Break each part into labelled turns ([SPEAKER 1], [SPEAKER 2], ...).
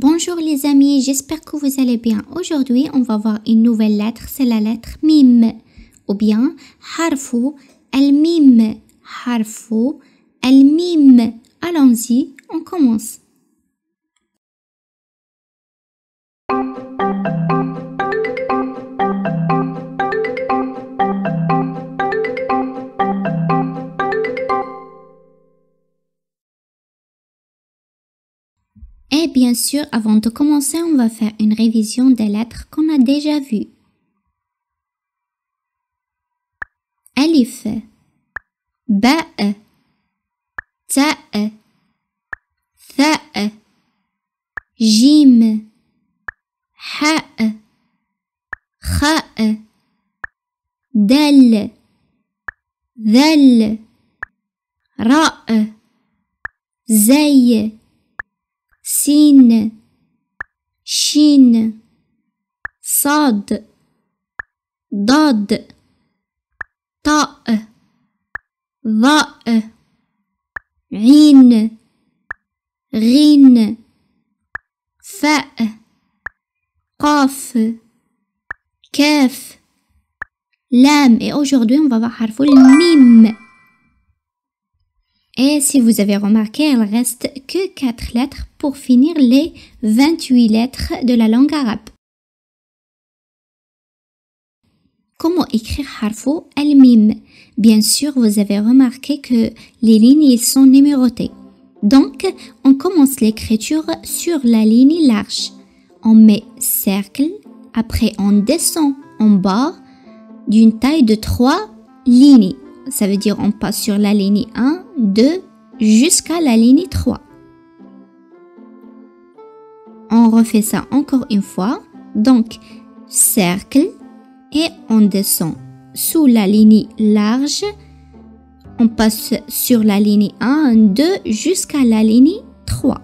[SPEAKER 1] Bonjour les amis, j'espère que vous allez bien. Aujourd'hui, on va voir une nouvelle lettre, c'est la lettre mim ou bien harfu EL mim Harfu EL mim Allons-y, on commence. bien sûr, avant de commencer, on va faire une révision des lettres qu'on a déjà vues. Alif Ba Ta Tha Jim Ha Kha Dal dal, Ra Zay سين شين صاد ضاد طاء ضاء عين غين فاء قاف كاف لام et aujourd'hui on va voir harful mim Et si vous avez remarqué, il reste que 4 lettres pour finir les 28 lettres de la langue arabe. Comment écrire harfo al-mim Bien sûr, vous avez remarqué que les lignes sont numérotées. Donc, on commence l'écriture sur la ligne large. On met cercle, après on descend en bas d'une taille de 3 lignes ça veut dire on passe sur la ligne 1, 2 jusqu'à la ligne 3. On refait ça encore une fois. Donc, cercle et on descend sous la ligne large. On passe sur la ligne 1, 2 jusqu'à la ligne 3.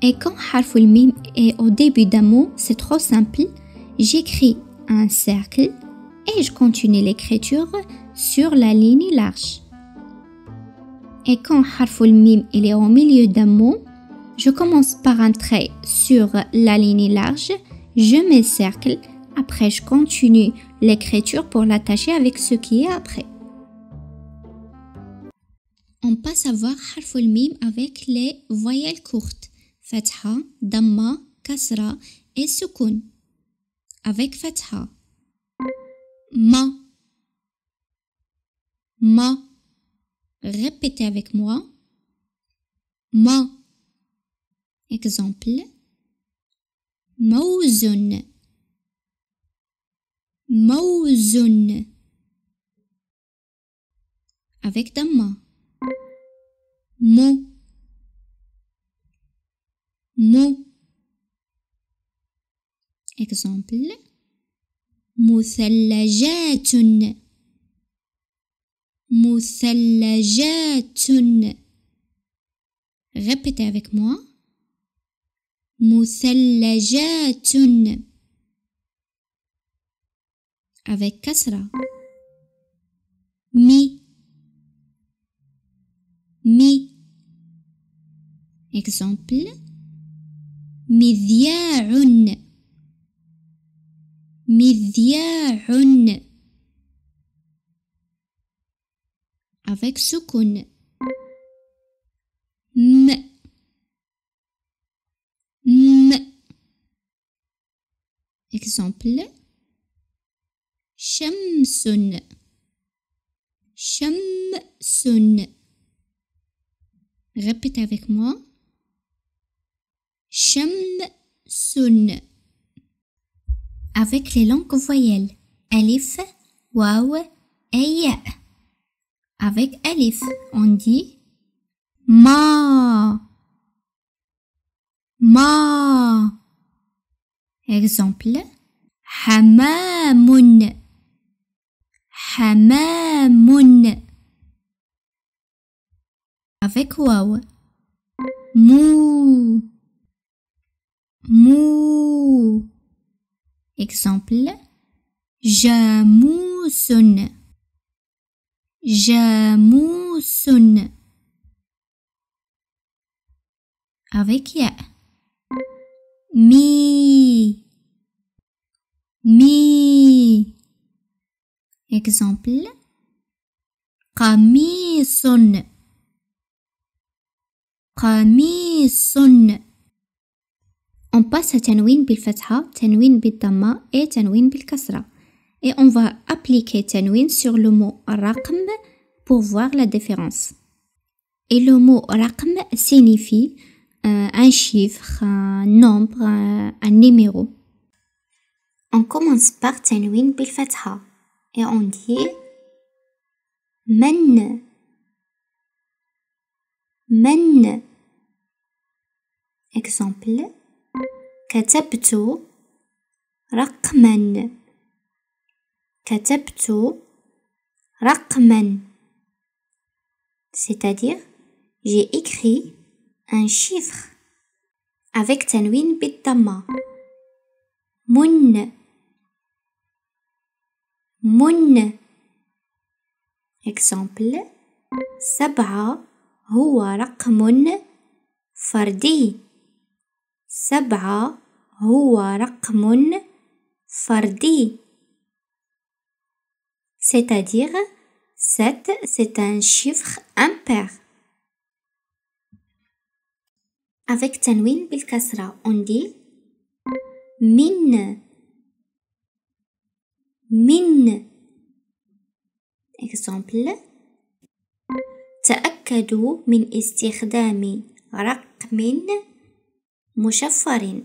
[SPEAKER 1] Et quand harful mim est au début d'un mot, c'est trop simple. J'écris un cercle et je continue l'écriture sur la ligne large. Et quand harful mim est au milieu d'un mot, je commence par un trait sur la ligne large, je mets cercle. après je continue l'écriture pour l'attacher avec ce qui est après. On passe à voir harful mim avec les voyelles courtes, fatha, damma, kasra et sukun. Avec fatha, ma, ma. Répétez avec moi. Ma. Exemple. Mauzun. zone, avec Damma. Mon. Mon. Exemple. مثلجات مثلجات répétez avec moi مثلجات avec كسرة mi mi exemple مذياع midya'un avec sukun m exemple shamsun shamsun répète avec moi shamsun avec les langues voyelles Alif, Waw et Avec Alif, on dit Ma. Ma. Exemple Hamamun. Hamamun. Avec Waw. Mou. Mou. Exemple je Jamousun. Avec ya. Mi. Mi. Exemple Qamisun. sonne on passe à tanwin bil fatha, tanwin bil et tanwin bil kasra. Et on va appliquer tanwin sur le mot raqm pour voir la différence. Et le mot raqm signifie euh, un chiffre, un nombre, euh, un, numéro. On commence par tanwin bil fatha et on dit men men. exemple كتبت رقما كتبت رقما c'est-à-dire j'ai écrit un chiffre avec tanwin بالضمة من من exemple سبعة هو رقم فردي سبعة هو رقم فردي c'est-à-dire 7 c'est un chiffre impair avec تنوين بالكسرة on dit من من exemple تأكدوا من استخدام رقم مشفر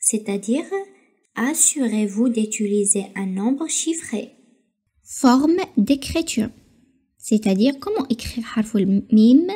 [SPEAKER 1] c'est-à-dire assurez-vous d'utiliser un nombre chiffré. Forme d'écriture, c'est-à-dire comment écrire harful mim,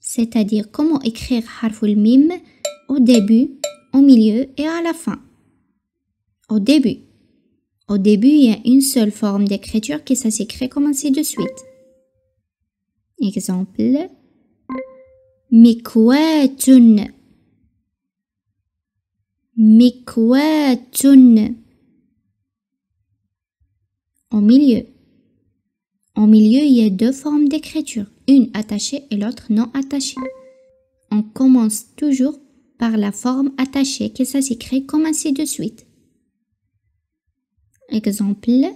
[SPEAKER 1] c'est-à-dire comment écrire harful mim au début, au milieu et à la fin. Au début, au début, il y a une seule forme d'écriture qui ça comme ainsi de suite. Exemple mikwatun mikwatun Au milieu. Au milieu, il y a deux formes d'écriture, une attachée et l'autre non attachée. On commence toujours par la forme attachée qui ça comme ainsi de suite. Exemple.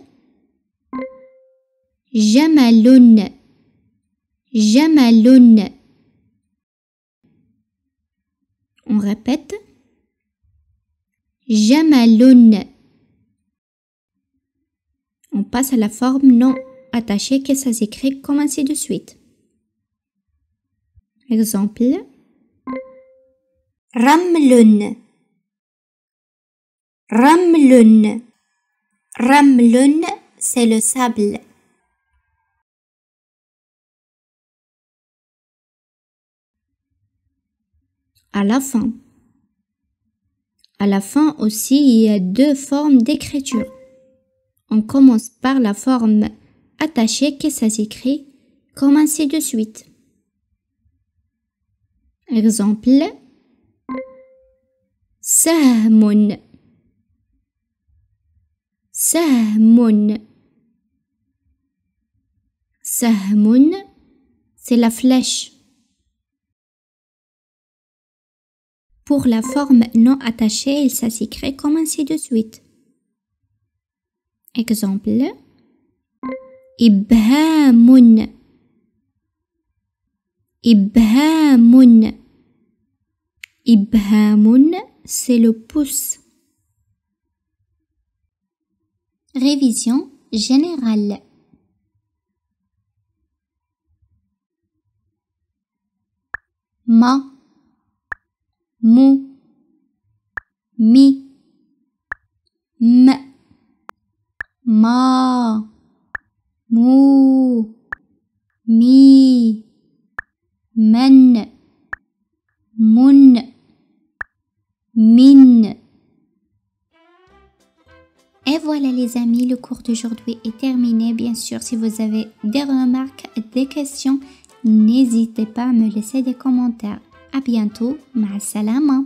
[SPEAKER 1] Jamalun. Jamalun. On répète. Jamalun. On passe à la forme non attachée que ça s'écrit comme ainsi de suite. Exemple. Ramlun. Ramlun. Ramlun, c'est le sable. À la fin. À la fin aussi, il y a deux formes d'écriture. On commence par la forme attachée que ça s'écrit comme ainsi de suite. Exemple Sahmun سهم سهم c'est la flèche Pour la forme non attachée, il s'assiquerait comme ainsi de suite. Exemple Ibhamun Ibhamun Ibhamun, c'est le pouce. Révision générale. Ma, mou, mi, m, ma, mou, mi, men. les amis, le cours d'aujourd'hui est terminé. Bien sûr, si vous avez des remarques, des questions, n'hésitez pas à me laisser des commentaires. À bientôt, ma salama.